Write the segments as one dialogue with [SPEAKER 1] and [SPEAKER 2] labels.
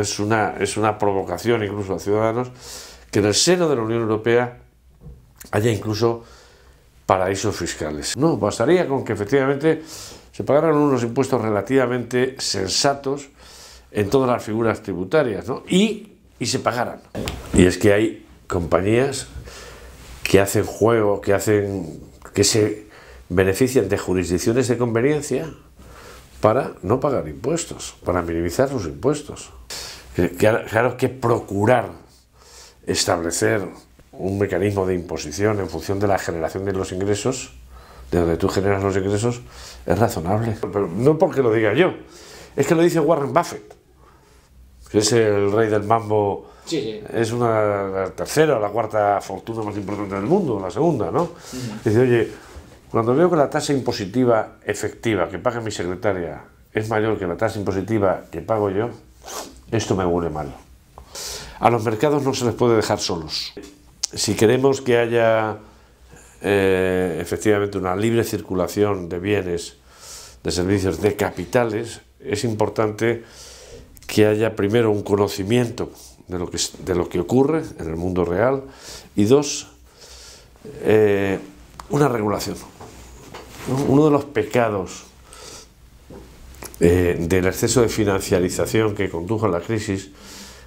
[SPEAKER 1] es una, es una provocación incluso a ciudadanos, que en el seno de la Unión Europea haya incluso paraísos fiscales. No, bastaría con que efectivamente se pagaran unos impuestos relativamente sensatos en todas las figuras tributarias ¿no? y, y se pagaran. Y es que hay compañías que hacen juego, que hacen que se benefician de jurisdicciones de conveniencia para no pagar impuestos, para minimizar los impuestos. Claro que procurar establecer un mecanismo de imposición en función de la generación de los ingresos, de donde tú generas los ingresos, es razonable. Pero no porque lo diga yo, es que lo dice Warren Buffett, que es el rey del mambo, es una la tercera o la cuarta fortuna más importante del mundo, la segunda, ¿no? Dice, oye, cuando veo que la tasa impositiva efectiva que paga mi secretaria es mayor que la tasa impositiva que pago yo, esto me huele mal. A los mercados no se les puede dejar solos. Si queremos que haya eh, efectivamente una libre circulación de bienes, de servicios, de capitales, es importante que haya primero un conocimiento de lo que, de lo que ocurre en el mundo real y dos, eh, una regulación. Uno de los pecados eh, del exceso de financiarización que condujo a la crisis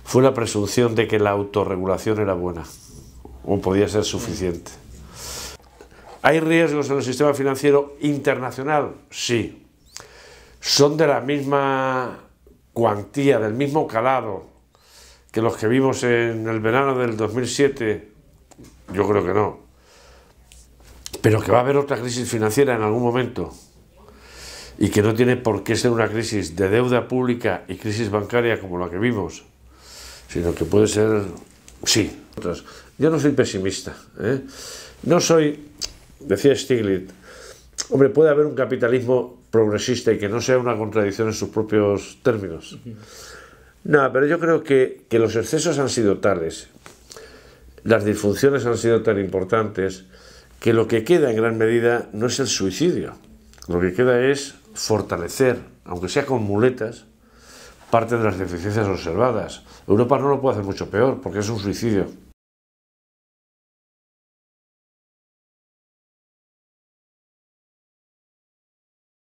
[SPEAKER 1] fue la presunción de que la autorregulación era buena o podía ser suficiente. ¿Hay riesgos en el sistema financiero internacional? Sí. ¿Son de la misma cuantía, del mismo calado que los que vimos en el verano del 2007? Yo creo que no pero que va a haber otra crisis financiera en algún momento y que no tiene por qué ser una crisis de deuda pública y crisis bancaria como la que vimos, sino que puede ser, sí, Yo no soy pesimista, ¿eh? no soy, decía Stiglitz, hombre, puede haber un capitalismo progresista y que no sea una contradicción en sus propios términos. No, pero yo creo que, que los excesos han sido tales, las disfunciones han sido tan importantes, que lo que queda en gran medida no es el suicidio, lo que queda es fortalecer, aunque sea con muletas, parte de las deficiencias observadas. Europa no lo puede hacer mucho peor porque es un suicidio